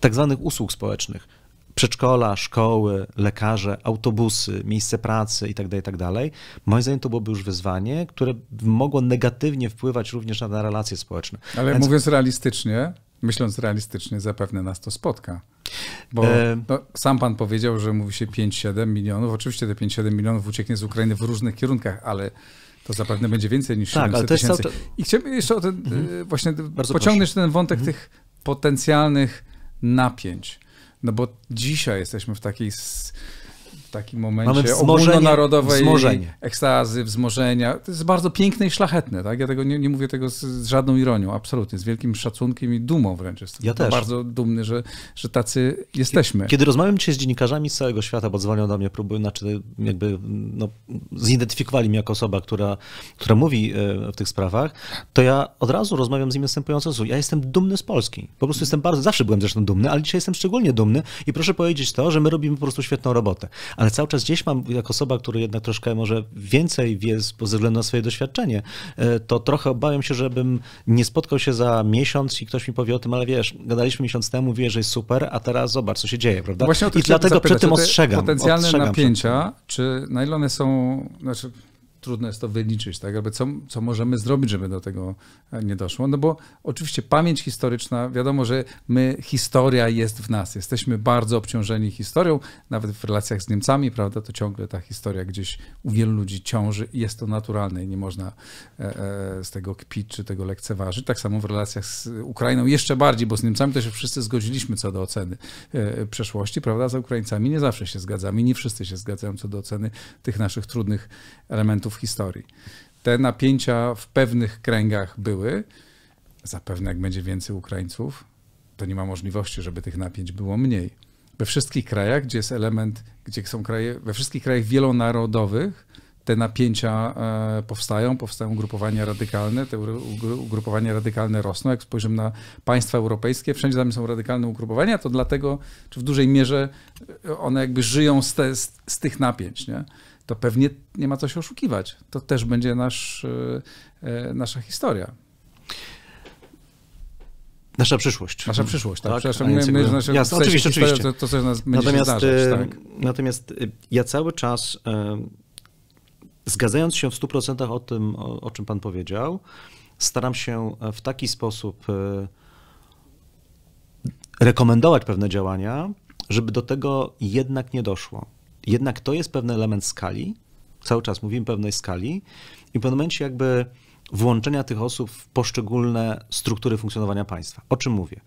tak zwanych usług społecznych, przedszkola, szkoły, lekarze, autobusy, miejsce pracy itd., tak itd. Tak moim zdaniem to byłoby już wyzwanie, które mogło negatywnie wpływać również na, na relacje społeczne. Ale Więc... mówiąc realistycznie, myśląc realistycznie, zapewne nas to spotka. Bo e... no, sam pan powiedział, że mówi się 5-7 milionów. Oczywiście te 5-7 milionów ucieknie z Ukrainy w różnych kierunkach, ale to zapewne będzie więcej niż tak, 700 ale to tysięcy. To... I chciałbym jeszcze o ten, e, mhm. właśnie Bardzo pociągnąć proszę. ten wątek mhm. tych potencjalnych napięć. No bo dzisiaj jesteśmy w takiej takim momencie Mamy ogólnonarodowej wzmożenie. ekstazy, wzmożenia. To jest bardzo piękne i szlachetne. Tak? Ja tego nie, nie mówię tego z, z, żadną ironią, absolutnie. Z wielkim szacunkiem i dumą wręcz. Jestem ja też. bardzo dumny, że, że tacy jesteśmy. Kiedy rozmawiam dzisiaj z dziennikarzami z całego świata, bo dzwonią do mnie, próbują, znaczy jakby no, zidentyfikowali mnie jako osoba, która, która mówi e, w tych sprawach, to ja od razu rozmawiam z nimi następująco. Ja jestem dumny z Polski. Po prostu jestem bardzo, zawsze byłem zresztą dumny, ale dzisiaj jestem szczególnie dumny i proszę powiedzieć to, że my robimy po prostu świetną robotę. A ale cały czas gdzieś mam, jako osoba, która jednak troszkę może więcej wie ze względu na swoje doświadczenie, e, to trochę obawiam się, żebym nie spotkał się za miesiąc i ktoś mi powie o tym, ale wiesz, gadaliśmy miesiąc temu, wie, że jest super, a teraz zobacz, co się dzieje, prawda? Właśnie o I dlatego przy przed tym ostrzegam. Potencjalne ostrzegam napięcia, czy na ile one są, znaczy trudno jest to wyliczyć, tak? Jakby co, co możemy zrobić, żeby do tego e, nie doszło? No bo oczywiście pamięć historyczna, wiadomo, że my, historia jest w nas, jesteśmy bardzo obciążeni historią, nawet w relacjach z Niemcami, prawda, to ciągle ta historia gdzieś u wielu ludzi ciąży i jest to naturalne i nie można e, e, z tego kpić czy tego lekceważyć. Tak samo w relacjach z Ukrainą jeszcze bardziej, bo z Niemcami to się wszyscy zgodziliśmy co do oceny przeszłości, prawda, z Ukraińcami nie zawsze się zgadzamy, nie wszyscy się zgadzają co do oceny tych naszych trudnych elementów w historii. Te napięcia w pewnych kręgach były. Zapewne jak będzie więcej Ukraińców, to nie ma możliwości, żeby tych napięć było mniej. We wszystkich krajach, gdzie jest element, gdzie są kraje, we wszystkich krajach wielonarodowych te napięcia e, powstają, powstają ugrupowania radykalne, te ugrupowania radykalne rosną. Jak spojrzymy na państwa europejskie, wszędzie tam są radykalne ugrupowania, to dlatego, czy w dużej mierze e, one jakby żyją z, te, z, z tych napięć. Nie? to pewnie nie ma co się oszukiwać. To też będzie nasz, e, e, nasza historia. Nasza przyszłość. Nasza przyszłość, tak. tak Przepraszam, my, my, jasne, oczywiście, oczywiście. To, to, co nas będzie natomiast, e, tak? Natomiast ja cały czas, zgadzając się w 100% o tym, o, o czym pan powiedział, staram się w taki sposób rekomendować pewne działania, żeby do tego jednak nie doszło jednak to jest pewien element skali, cały czas mówimy pewnej skali i w pewnym momencie jakby włączenia tych osób w poszczególne struktury funkcjonowania państwa. O czym mówię?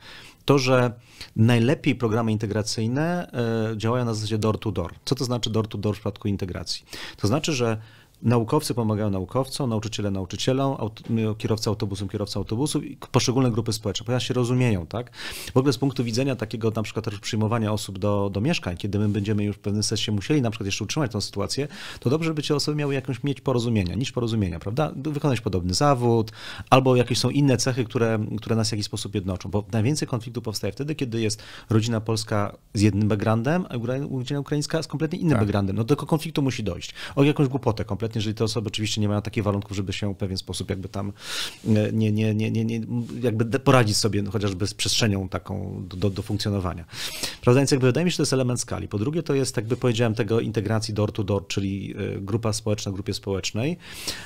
To, że najlepiej programy integracyjne e, działają na zasadzie door-to-door. Co to znaczy door to -door w przypadku integracji? To znaczy, że Naukowcy pomagają naukowcom, nauczyciele nauczycielom, aut kierowca autobusem kierowca autobusu i poszczególne grupy społeczne, ponieważ się rozumieją, tak? W ogóle z punktu widzenia takiego na przykład też przyjmowania osób do, do mieszkań, kiedy my będziemy już w pewnym sensie musieli na przykład jeszcze utrzymać tą sytuację, to dobrze, żeby ci osoby miały jakąś mieć porozumienia, niż porozumienia, prawda? Wykonać podobny zawód, albo jakieś są inne cechy, które, które nas w jakiś sposób jednoczą, bo najwięcej konfliktu powstaje wtedy, kiedy jest rodzina polska z jednym backgroundem, a rodzina ukraińska z kompletnie innym tak. backgroundem. No do konfliktu musi dojść. O jakąś głupotę kompletnie kompletnie, jeżeli te osoby oczywiście nie mają takich warunków, żeby się w pewien sposób jakby tam nie, nie, nie, nie, nie jakby poradzić sobie chociażby z przestrzenią taką do, do, funkcjonowania. Prawda, więc jakby wydaje mi się, że to jest element skali. Po drugie to jest, jakby powiedziałem, tego integracji door to door, czyli grupa społeczna grupie społecznej.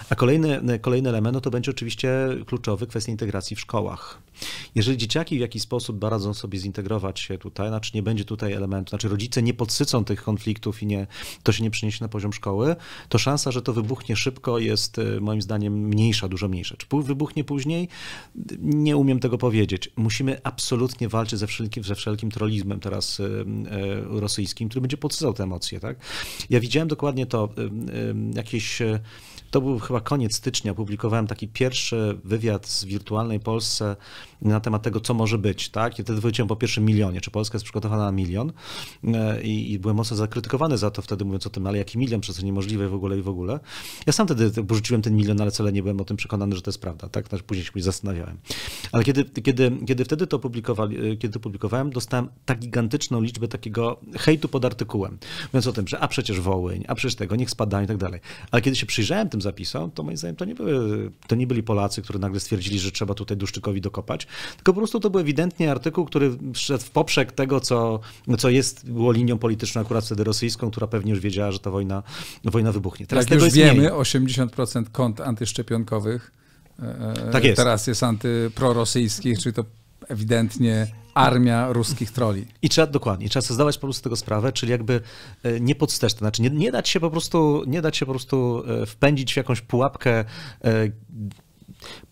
A kolejny, kolejny element no to będzie oczywiście kluczowy kwestia integracji w szkołach. Jeżeli dzieciaki w jakiś sposób radzą sobie zintegrować się tutaj, znaczy nie będzie tutaj elementu, znaczy rodzice nie podsycą tych konfliktów i nie, to się nie przeniesie na poziom szkoły, to szansa, że to to wybuchnie szybko, jest y, moim zdaniem mniejsza, dużo mniejsza. Czy wybuchnie później? Nie umiem tego powiedzieć. Musimy absolutnie walczyć ze wszelkim, ze wszelkim trolizmem teraz y, y, rosyjskim, który będzie podsycał te emocje. Tak? Ja widziałem dokładnie to, jakieś to był chyba koniec stycznia, opublikowałem taki pierwszy wywiad z wirtualnej Polsce na temat tego, co może być, tak? I wtedy powiedziałem po pierwszym milionie, czy Polska jest przygotowana na milion e, I, i, byłem mocno zakrytykowany za to wtedy, mówiąc o tym, ale jaki milion, przez to niemożliwe w ogóle i w ogóle. Ja sam wtedy porzuciłem ten milion, ale wcale nie byłem o tym przekonany, że to jest prawda, tak? Znaczy później się zastanawiałem. Ale kiedy, kiedy, kiedy wtedy to publikowali, e, kiedy publikowałem, dostałem tak gigantyczną liczbę takiego hejtu pod artykułem, mówiąc o tym, że a przecież Wołyń, a przecież tego, niech spadają i tak dalej. Ale kiedy się przyjrzałem tym tym zapisał, to moim zdaniem to nie, były, to nie byli Polacy, którzy nagle stwierdzili, że trzeba tutaj Duszczykowi dokopać, tylko po prostu to był ewidentnie artykuł, który szedł w poprzek tego, co, co jest, było linią polityczną akurat wtedy rosyjską, która pewnie już wiedziała, że ta wojna, wojna wybuchnie. Teraz Jak już wiemy, mniej. 80% kont antyszczepionkowych e, e, tak jest. Teraz jest antyprorosyjskich, czyli to ewidentnie armia ruskich troli. I trzeba, dokładnie, i trzeba sobie zdawać po prostu tego sprawę, czyli jakby e, nie podstecz, to znaczy nie, nie dać się po prostu, nie dać się po prostu e, wpędzić w jakąś pułapkę e,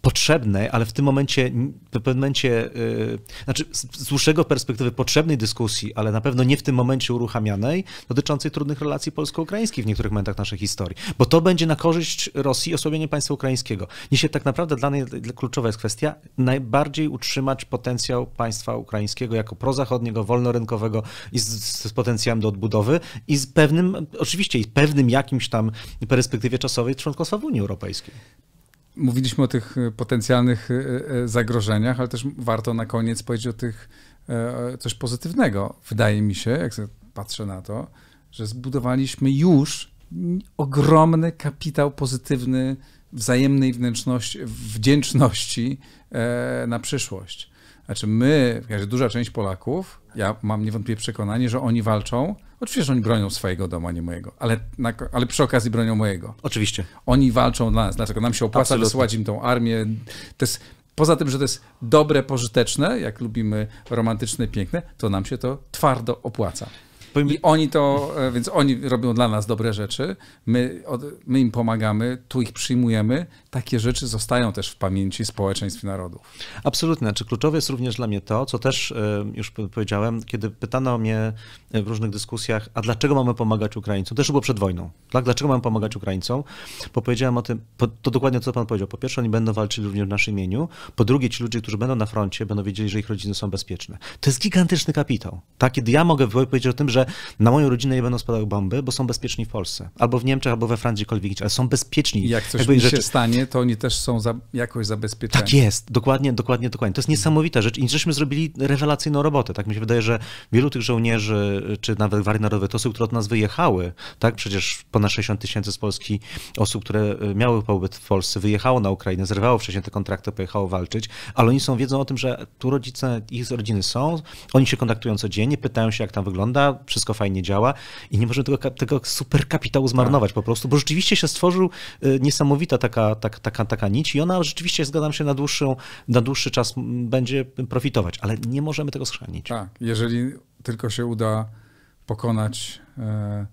potrzebnej, ale w tym momencie, w pewnym momencie, yy, znaczy z dłuższego perspektywy potrzebnej dyskusji, ale na pewno nie w tym momencie uruchamianej, dotyczącej trudnych relacji polsko-ukraińskich w niektórych momentach naszej historii. Bo to będzie na korzyść Rosji osłabienie państwa ukraińskiego. Dzisiaj tak naprawdę dla mnie kluczowa jest kwestia najbardziej utrzymać potencjał państwa ukraińskiego jako prozachodniego, wolnorynkowego i z, z potencjałem do odbudowy i z pewnym, oczywiście i pewnym jakimś tam perspektywie czasowej członkostwa w Unii Europejskiej. Mówiliśmy o tych e, potencjalnych e, e, zagrożeniach, ale też warto na koniec powiedzieć o tych coś pozytywnego. Wydaje mi się, jak patrzę na to, że zbudowaliśmy już ogromny kapitał pozytywny wzajemnej wdzięczności na przyszłość. Znaczy my, duża część Polaków, ja mam niewątpliwie przekonanie, że oni walczą. Oczywiście, że oni bronią swojego domu, a nie mojego, ale, na, ale przy okazji bronią mojego. Oczywiście. Oni walczą dla nas, dlatego nam się opłaca Absolutnie. im tą armię. To jest, poza tym, że to jest dobre, pożyteczne, jak lubimy romantyczne, piękne, to nam się to twardo opłaca. I oni to, e, więc oni robią dla nas dobre rzeczy, my, my im pomagamy, tu ich przyjmujemy, takie rzeczy zostają też w pamięci społeczeństw i narodów. Absolutnie. Znaczy, kluczowe jest również dla mnie to, co też e, już powiedziałem, kiedy pytano mnie e, w różnych dyskusjach, a dlaczego mamy pomagać Ukraińcom? Też było przed wojną. Tak? Dlaczego mamy pomagać Ukraińcom? Bo powiedziałem o tym, to dokładnie co pan powiedział. Po pierwsze, oni będą walczyli również w naszym imieniu. Po drugie, ci ludzie, którzy będą na froncie, będą wiedzieli, że ich rodziny są bezpieczne. To jest gigantyczny kapitał. Tak? Kiedy ja mogę powiedzieć o tym, że na moją rodzinę nie będą spadały bomby, bo są bezpieczni w Polsce. Albo w Niemczech, albo we Francji, gdziekolwiek, ale są bezpieczni. jak coś Jakby się rzeczy... stanie, nie, to oni też są za, jakoś zabezpieczeni. Tak jest, dokładnie, dokładnie, dokładnie. To jest niesamowita rzecz i żeśmy zrobili rewelacyjną robotę. Tak mi się wydaje, że wielu tych żołnierzy, czy nawet Gwardii Narodowej, to osób, które od nas wyjechały, tak, przecież ponad 60 tysięcy z Polski osób, które e, miały pobyt w Polsce, wyjechało na Ukrainę, zerwało wcześniej te kontrakty, pojechało walczyć, ale oni są, wiedzą o tym, że tu rodzice, ich rodziny są, oni się kontaktują codziennie, pytają się, jak tam wygląda, wszystko fajnie działa i nie możemy tego, tego super kapitału zmarnować tak. po prostu, bo rzeczywiście się stworzył e, niesamowita taka, taka tak, taka, taka nić i ona rzeczywiście, zgadzam się, na, dłuższą, na dłuższy czas będzie profitować, ale nie możemy tego schrzanić. Tak, jeżeli tylko się uda pokonać e,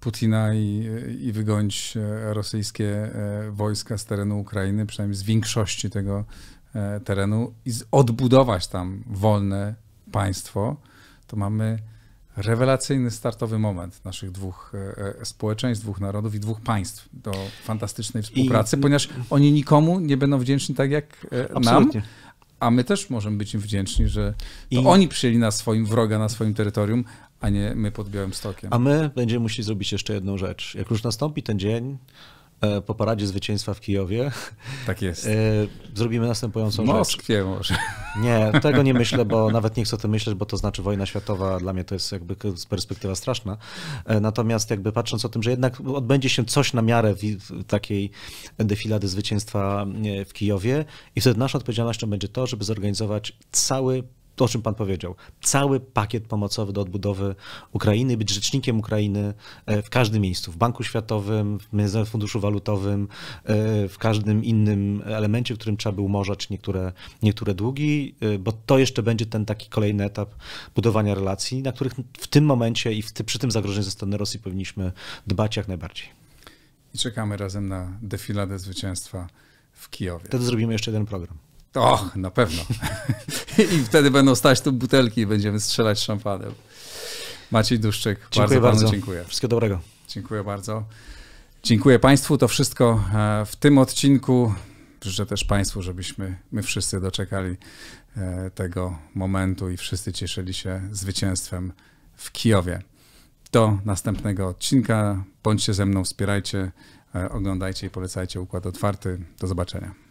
Putina i, i wygonić e, rosyjskie e, wojska z terenu Ukrainy, przynajmniej z większości tego terenu i odbudować tam wolne państwo, to mamy rewelacyjny startowy moment naszych dwóch e, e, społeczeństw, dwóch narodów i dwóch państw do fantastycznej współpracy, I... ponieważ oni nikomu nie będą wdzięczni tak jak e, Absolutnie. nam. A my też możemy być im wdzięczni, że to I... oni przyjęli na swoim wroga na swoim terytorium, a nie my pod Białym Stokiem. A my będziemy musieli zrobić jeszcze jedną rzecz. Jak już nastąpi ten dzień, E, po paradzie zwycięstwa w Kijowie. Tak jest. E, zrobimy następującą Moskwie rzecz. może. Nie, tego nie myślę, bo nawet nie chcę o tym myśleć, bo to znaczy wojna światowa. Dla mnie to jest jakby perspektywa straszna. E, natomiast jakby patrząc o tym, że jednak odbędzie się coś na miarę takiej defilady zwycięstwa w Kijowie i wtedy naszą odpowiedzialnością będzie to, żeby zorganizować cały to, o czym Pan powiedział. Cały pakiet pomocowy do odbudowy Ukrainy, być rzecznikiem Ukrainy e, w każdym miejscu, w Banku Światowym, w Międzynarodowym Funduszu Walutowym, e, w każdym innym elemencie, w którym trzeba by umorzać niektóre, niektóre długi, e, bo to jeszcze będzie ten taki kolejny etap budowania relacji, na których w tym momencie i ty, przy tym zagrożeniu ze strony Rosji powinniśmy dbać jak najbardziej. I czekamy razem na defiladę zwycięstwa w Kijowie. Wtedy zrobimy jeszcze jeden program. Och, na pewno. I wtedy będą stać tu butelki i będziemy strzelać szampanem. Maciej Duszczyk, dziękuję bardzo, bardzo. dziękuję. Wszystkiego dobrego. Dziękuję bardzo. Dziękuję Państwu. To wszystko e, w tym odcinku. Życzę też Państwu, żebyśmy my wszyscy doczekali e, tego momentu i wszyscy cieszyli się zwycięstwem w Kijowie. Do następnego odcinka. Bądźcie ze mną, wspierajcie, e, oglądajcie i polecajcie Układ Otwarty. Do zobaczenia.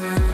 Mm-hmm.